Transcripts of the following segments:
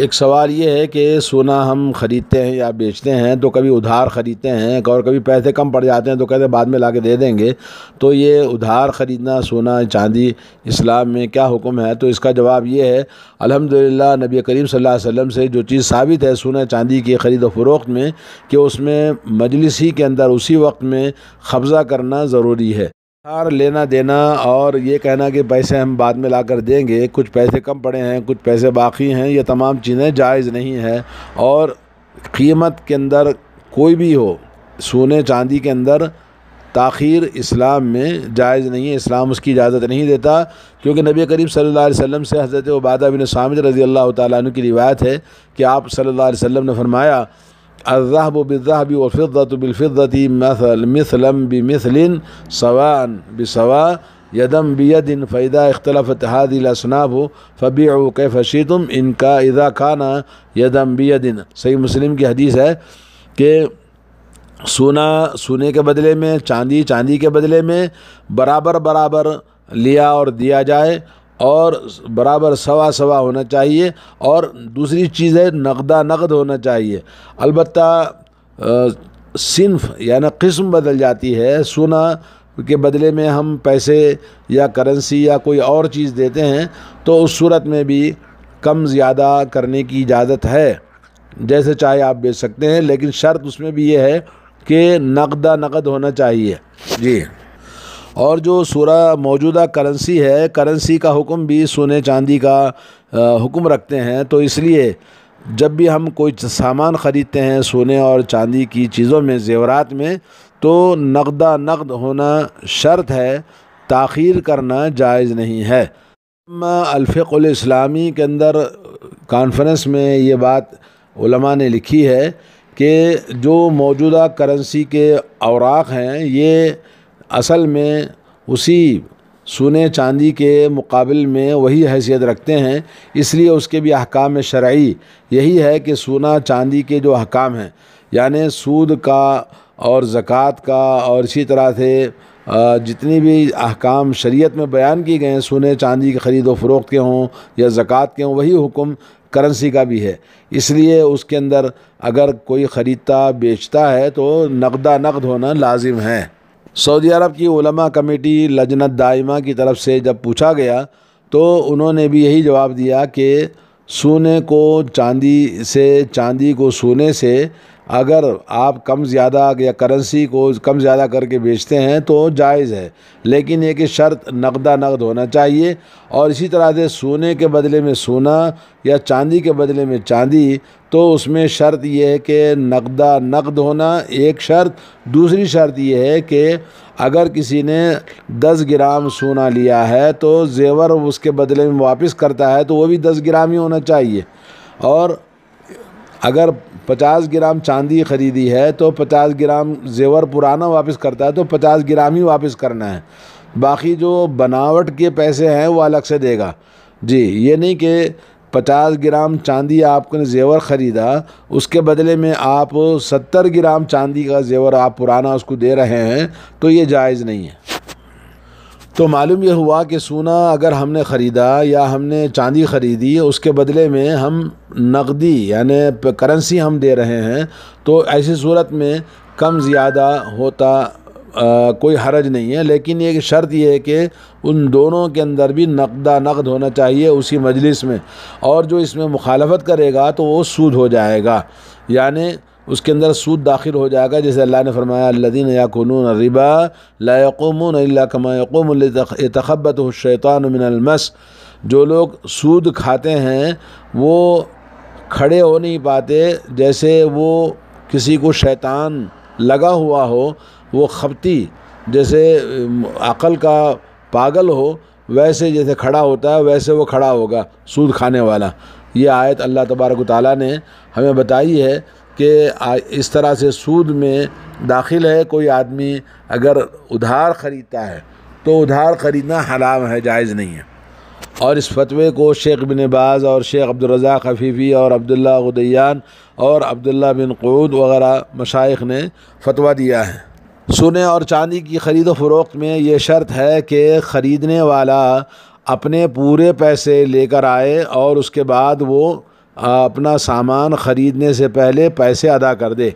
एक सवाल ये है कि सोना हम ख़रीदते हैं या बेचते हैं तो कभी उधार ख़रीदते हैं और कभी पैसे कम पड़ जाते हैं तो कहते हैं बाद में ला के दे देंगे तो ये उधार ख़रीदना सोना चांदी इस्लाम में क्या हुक्म है तो इसका जवाब ये है अल्हम्दुलिल्लाह नबी करीम सल्लल्लाहु अलैहि वसल्लम से जो चीज़ साबित है सोना चांदी की ख़रीद फ़रोख्त में कि उसमें मजलिस ही के अंदर उसी वक्त में कब्ज़ा करना ज़रूरी है हर लेना देना और ये कहना कि पैसे हम बाद में लाकर देंगे कुछ पैसे कम पड़े हैं कुछ पैसे बाकी हैं ये तमाम चीज़ें जायज़ नहीं है और कीमत के अंदर कोई भी हो सोने चांदी के अंदर ताखीर इस्लाम में जायज़ नहीं है इस्लाम उसकी इजाज़त नहीं देता क्योंकि नबी करीम सल्लल्लाहु अलैहि वसल्लम से हज़रत वबादा बिन सामिद रज़ी अल्लाह ताली की रिवायत है कि आप सल्लल्लाहु अलैहि वसल्लम ने फरमाया الذهب بالذهب والفضة بالفضة مثل مثلا بمثل سواء بسواء यदम बियदिन फ़ैदा अख्तलफत हादी असनाब हो फ़बीअ कैफ शीतुम इनका इदा खाना यदम बियदिन सही मुस्लिम की हदीस है कि सोना सोने के बदले में चांदी चांदी के बदले में बराबर बराबर लिया और दिया जाए और बराबर सवा सवा होना चाहिए और दूसरी चीज़ है नगदा नगद होना चाहिए अलबत् सिंफ यानी किस्म बदल जाती है सोना के बदले में हम पैसे या करेंसी या कोई और चीज़ देते हैं तो उस सूरत में भी कम ज़्यादा करने की इजाज़त है जैसे चाहे आप बेच सकते हैं लेकिन शर्त उसमें भी ये है कि नकदा नकद होना चाहिए जी और जो सूरा मौजूदा करेंसी है करेंसी का हुक्म भी सोने चांदी का हुक्म रखते हैं तो इसलिए जब भी हम कोई सामान ख़रीदते हैं सोने और चांदी की चीज़ों में जेवरात में तो नकदा नकद होना शर्त है ताखीर करना जायज़ नहीं है अलफ़ल इस्लामी के अंदर कॉन्फ्रेंस में ये बात उलमा ने लिखी है कि जो मौजूदा करेंसी के औराक हैं ये असल में उसी सोने चांदी के मुकाबल में वही हैसियत रखते हैं इसलिए उसके भी अहकाम शरعी यही है कि सोना चांदी के जो अहकाम हैं यानि सूद का और ज़क़़त का और इसी तरह से जितनी भी अहकाम शरीयत में बयान किए गए हैं सोने चांदी के ख़रीद व फरोख्त के हों या ज़क़़त के हों वही हुक्म करेंसी का भी है इसलिए उसके अंदर अगर कोई ख़रीदता बेचता है तो नकदा नकद होना लाजिम है सऊदी अरब की उलमा कमेटी लजनत दाइमा की तरफ से जब पूछा गया तो उन्होंने भी यही जवाब दिया कि सोने को चांदी से चांदी को सोने से अगर आप कम ज़्यादा या करेंसी को कम ज़्यादा करके बेचते हैं तो जायज़ है लेकिन ये कि शर्त नकदा नकद होना चाहिए और इसी तरह से सोने के बदले में सोना या चांदी के बदले में चांदी तो उसमें शर्त यह है कि नकदा नकद होना एक शर्त दूसरी शर्त यह है कि अगर किसी ने 10 ग्राम सोना लिया है तो जेवर उसके बदले में वापस करता है तो वो भी 10 ग्राम ही होना चाहिए और अगर 50 ग्राम चांदी ख़रीदी है तो 50 ग्राम जेवर पुराना वापस करता है तो 50 ग्राम ही वापस करना है बाकी जो बनावट के पैसे हैं वो अलग से देगा जी ये नहीं कि पचास ग्राम चांदी आपने जेवर ख़रीदा उसके बदले में आप सत्तर ग्राम चांदी का जेवर आप पुराना उसको दे रहे हैं तो ये जायज़ नहीं है तो मालूम यह हुआ कि सोना अगर हमने ख़रीदा या हमने चांदी ख़रीदी उसके बदले में हम नकदी यानि करेंसी हम दे रहे हैं तो ऐसी सूरत में कम ज़्यादा होता आ, कोई हरज नहीं है लेकिन एक शर्त यह है कि उन दोनों के अंदर भी नकदा नकद होना चाहिए उसी मजलिस में और जो इसमें मुखालफत करेगा तो वो सूद हो जाएगा यानी उसके अंदर सूद दाखिल हो जाएगा जैसे अल्लाह ने फरमाया अल्लादीन याकुलून रिबा लाकुमून कमा तखबत शैतानमस जो लोग सूद खाते हैं वो खड़े हो नहीं पाते जैसे वो किसी को शैतान लगा हुआ हो वो खपती जैसे अकल का पागल हो वैसे जैसे खड़ा होता है वैसे वो खड़ा होगा सूद खाने वाला ये आयत अल्लाह तबारक ताली ने हमें बताई है कि इस तरह से सूद में दाखिल है कोई आदमी अगर उधार ख़रीदता है तो उधार ख़रीदना हराम है जायज़ नहीं है और इस फतवे को शेख बिन बाज़ और शेख अब्दुलरजाक हफीफ़ी और अब्दुल्ला उदैयान और अब्दुल्ला बिन कूद वगैरह मशाइ ने फतवा दिया है सोने और चांदी की ख़रीद फरोख्त में ये शर्त है कि ख़रीदने वाला अपने पूरे पैसे लेकर आए और उसके बाद वो अपना सामान ख़रीदने से पहले पैसे अदा कर दे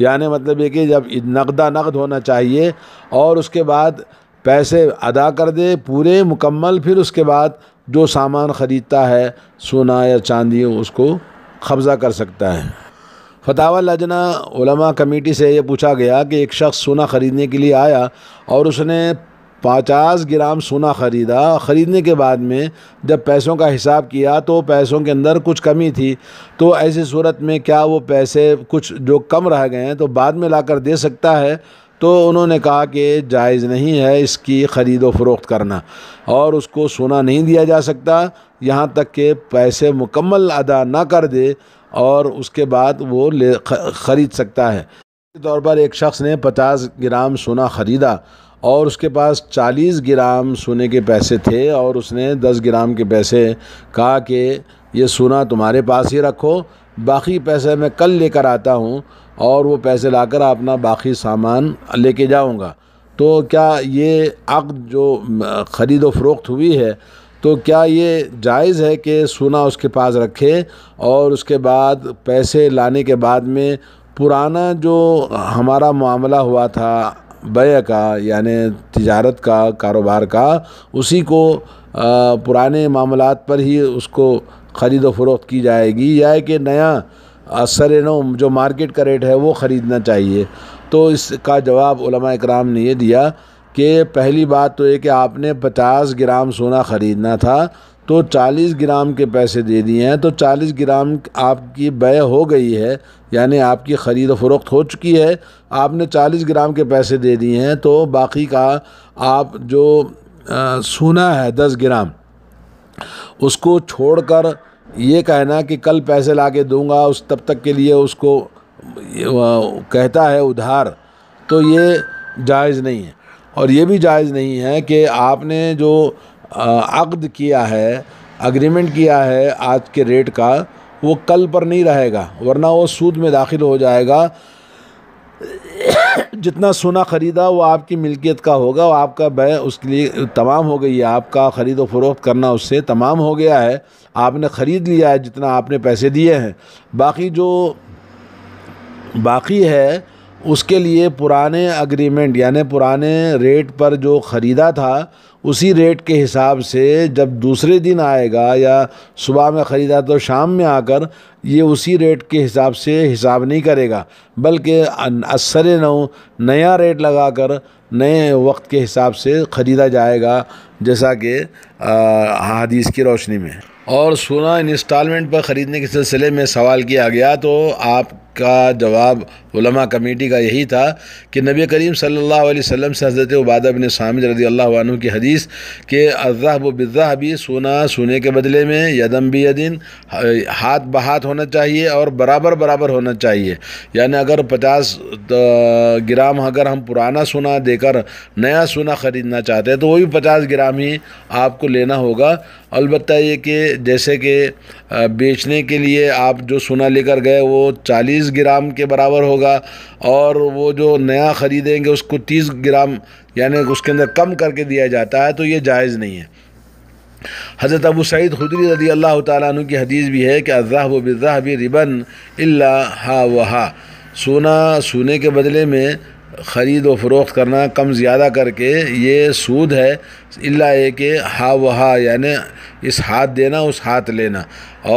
यानी मतलब ये कि जब नकदा नकद होना चाहिए और उसके बाद पैसे अदा कर दे पूरे मुकम्मल फिर उसके बाद जो सामान ख़रीदता है सोना या चांदी उसको कब्ज़ा कर सकता है फतावा लजना उलमा कमेटी से ये पूछा गया कि एक शख्स सोना ख़रीदने के लिए आया और उसने पचास ग्राम सोना ख़रीदा ख़रीदने के बाद में जब पैसों का हिसाब किया तो पैसों के अंदर कुछ कमी थी तो ऐसी सूरत में क्या वो पैसे कुछ जो कम रह गए हैं तो बाद में लाकर दे सकता है तो उन्होंने कहा कि जायज़ नहीं है इसकी ख़रीद फ़रोख्त करना और उसको सोना नहीं दिया जा सकता यहाँ तक के पैसे मुकम्मल अदा ना कर दे और उसके बाद वो ले ख़रीद सकता है तौर पर एक शख्स ने पचास ग्राम सोना ख़रीदा और उसके पास 40 ग्राम सोने के पैसे थे और उसने 10 ग्राम के पैसे कहा कि ये सोना तुम्हारे पास ही रखो बाकी पैसे मैं कल लेकर आता हूँ और वो पैसे लाकर अपना बाकी सामान लेके जाऊँगा तो क्या ये अक्द जो ख़रीद व फरोख्त हुई है तो क्या ये जायज़ है कि सोना उसके पास रखे और उसके बाद पैसे लाने के बाद में पुराना जो हमारा मामला हुआ था बय का यानि तजारत का कारोबार का उसी को पुराने मामला पर ही उसको ख़रीद व फरोख्त की जाएगी या कि नया असर नो जो मार्केट का रेट है वो ख़रीदना चाहिए तो इसका जवाब कराम ने यह दिया कि पहली बात तो ये कि आपने 50 ग्राम सोना ख़रीदना था तो 40 ग्राम के पैसे दे दिए हैं तो 40 ग्राम आपकी बय हो गई है यानी आपकी ख़रीद फरोख्त हो चुकी है आपने 40 ग्राम के पैसे दे दिए हैं तो बाकी का आप जो आ, सुना है 10 ग्राम उसको छोड़कर ये कहना कि कल पैसे ला के दूँगा उस तब तक के लिए उसको कहता है उधार तो ये जायज़ नहीं है और ये भी जायज़ नहीं है कि आपने जो आकद किया है अग्रीमेंट किया है आज के रेट का वो कल पर नहीं रहेगा वरना वो सूद में दाखिल हो जाएगा जितना सोना ख़रीदा वो आपकी मिल्कियत का होगा और आपका बह उसके लिए तमाम हो गई है आपका ख़रीद फरोख्त करना उससे तमाम हो गया है आपने ख़रीद लिया है जितना आपने पैसे दिए हैं बाकी जो बाकी है उसके लिए पुराने अग्रीमेंट यानी पुराने रेट पर जो ख़रीदा था उसी रेट के हिसाब से जब दूसरे दिन आएगा या सुबह में ख़रीदा तो शाम में आकर ये उसी रेट के हिसाब से हिसाब नहीं करेगा बल्कि असर नौ नया रेट लगाकर नए वक्त के हिसाब से ख़रीदा जाएगा जैसा कि हदीस की रोशनी में और सोना इंस्टॉलमेंट पर ख़रीदने के सिलसिले में सवाल किया गया तो आपका जवाब उलमा कमेटी का यही था कि नबी करीम सल्लल्लाहु अलैहि वसल्लम से हज़रत उबादा बिन सामिद रजी अल्लाह عنہ की हदीस के अज़ाह बज़ाह भी सोना सोने के बदले में यदम भी यदिन हाथ बहाथ होना चाहिए और बराबर बराबर होना चाहिए यानी अगर पचास ग्राम अगर हम पुराना सोना देकर नया सोना ख़रीदना चाहते हैं तो वही भी पचास ग्राम ही आपको लेना होगा अलबत् ये कि जैसे कि बेचने के लिए आप जो सोना लेकर गए वो 40 ग्राम के बराबर होगा और वो जो नया ख़रीदेंगे उसको 30 ग्राम यानी उसके अंदर कम करके दिया जाता है तो ये जायज़ नहीं है हज़रत अबू सईद खुदरी रदी अल्लाह तु की हदीस भी है कि अज़ाहब भी रिबन अल्ला हा वहा सोना सोने के बदले में ख़रीद व फ़रोख्त करना कम ज़्यादा करके ये सूद है इल्ला ये कि हा वहा यानि इस हाथ देना उस हाथ लेना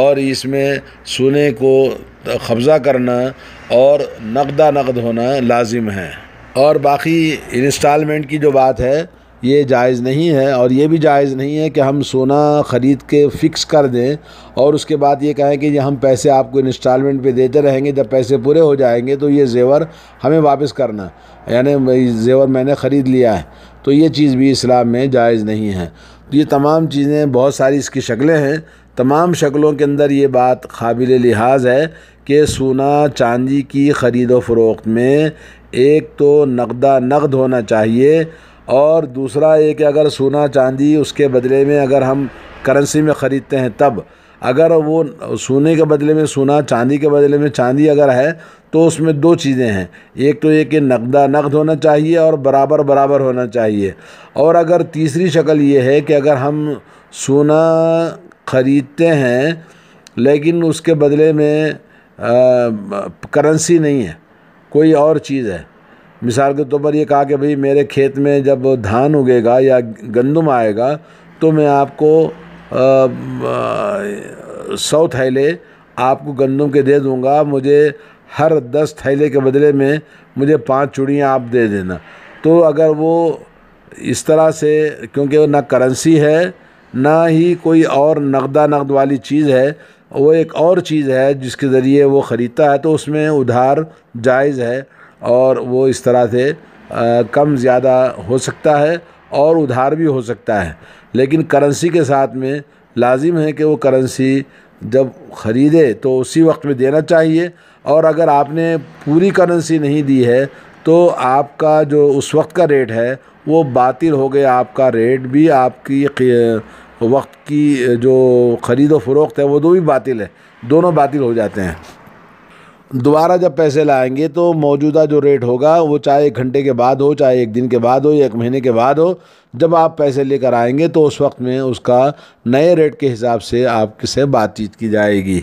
और इसमें सोने को कब्ज़ा करना और नकदा नकद होना लाजिम है और बाकी इंस्टॉलमेंट की जो बात है ये जायज़ नहीं है और ये भी जायज़ नहीं है कि हम सोना ख़रीद के फ़िक्स कर दें और उसके बाद ये कहें कि ये हम पैसे आपको इंस्टॉलमेंट पे देते रहेंगे जब पैसे पूरे हो जाएंगे तो ये जेवर हमें वापस करना यानी जेवर मैंने ख़रीद लिया है तो ये चीज़ भी इस्लाम में जायज़ नहीं है तो ये तमाम चीज़ें बहुत सारी इसकी शक्लें हैं तमाम शक्लों के अंदर ये बात काबिल लिहाज है कि सोना चांदी की ख़रीद व फरोख्त में एक तो नकदा नकद होना चाहिए और दूसरा ये कि अगर सोना चांदी उसके बदले में अगर हम करेंसी में ख़रीदते हैं तब अगर वो सोने के बदले में सोना चांदी के बदले में चांदी अगर है तो उसमें दो चीज़ें हैं एक तो ये कि नकदा नकद होना चाहिए और बराबर बराबर होना चाहिए और अगर तीसरी शक्ल ये है कि अगर हम सोना ख़रीदते हैं लेकिन उसके बदले में करेंसी नहीं है कोई और चीज़ है मिसाल के तौर पर ये कहा कि भाई मेरे खेत में जब धान उगेगा या गंदम आएगा तो मैं आपको सौ थैले आपको गंदम के दे दूंगा मुझे हर दस थैले के बदले में मुझे पांच चूड़ियाँ आप दे देना तो अगर वो इस तरह से क्योंकि ना करेंसी है ना ही कोई और नकदा नकद वाली चीज़ है वो एक और चीज़ है जिसके ज़रिए वो ख़रीदता है तो उसमें उधार जायज़ है और वो इस तरह से कम ज़्यादा हो सकता है और उधार भी हो सकता है लेकिन करेंसी के साथ में लाजिम है कि वो करेंसी जब ख़रीदे तो उसी वक्त में देना चाहिए और अगर आपने पूरी करेंसी नहीं दी है तो आपका जो उस वक्त का रेट है वो बातिल हो गया आपका रेट भी आपकी वक्त की जो ख़रीदो फरोख्त है वो दो भी बातिल है दोनों बातिल हो जाते हैं दोबारा जब पैसे लाएंगे तो मौजूदा जो रेट होगा वो चाहे एक घंटे के बाद हो चाहे एक दिन के बाद हो या एक महीने के बाद हो जब आप पैसे लेकर आएंगे तो उस वक्त में उसका नए रेट के हिसाब से आपसे बातचीत की जाएगी